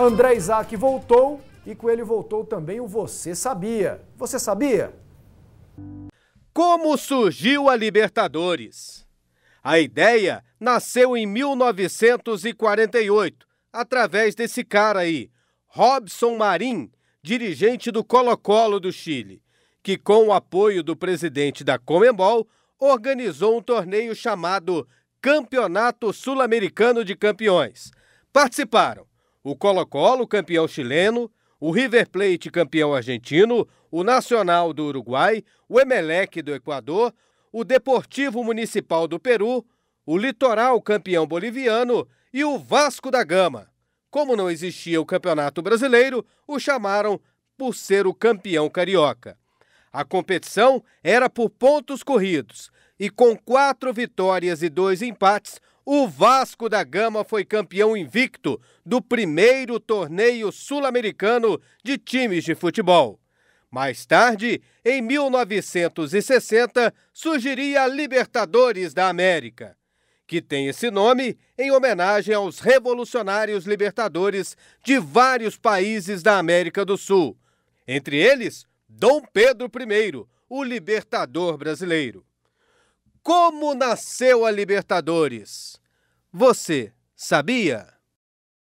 André Isaac voltou e com ele voltou também o Você Sabia. Você sabia? Como surgiu a Libertadores? A ideia nasceu em 1948, através desse cara aí, Robson Marim, dirigente do Colo-Colo do Chile, que com o apoio do presidente da Comembol organizou um torneio chamado Campeonato Sul-Americano de Campeões. Participaram o Colo-Colo, campeão chileno, o River Plate, campeão argentino, o Nacional do Uruguai, o Emelec do Equador, o Deportivo Municipal do Peru, o Litoral, campeão boliviano e o Vasco da Gama. Como não existia o Campeonato Brasileiro, o chamaram por ser o campeão carioca. A competição era por pontos corridos e, com quatro vitórias e dois empates, o Vasco da Gama foi campeão invicto do primeiro torneio sul-americano de times de futebol. Mais tarde, em 1960, surgiria a Libertadores da América, que tem esse nome em homenagem aos revolucionários libertadores de vários países da América do Sul, entre eles Dom Pedro I, o libertador brasileiro. Como nasceu a Libertadores? Você sabia?